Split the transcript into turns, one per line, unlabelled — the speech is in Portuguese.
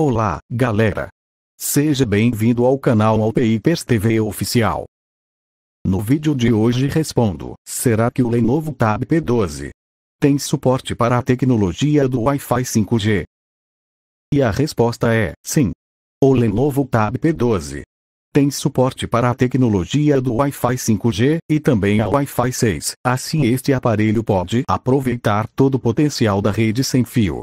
Olá, galera! Seja bem-vindo ao canal Alpipers TV Oficial. No vídeo de hoje respondo, será que o Lenovo Tab P12 tem suporte para a tecnologia do Wi-Fi 5G? E a resposta é, sim. O Lenovo Tab P12 tem suporte para a tecnologia do Wi-Fi 5G e também a Wi-Fi 6. Assim, este aparelho pode aproveitar todo o potencial da rede sem fio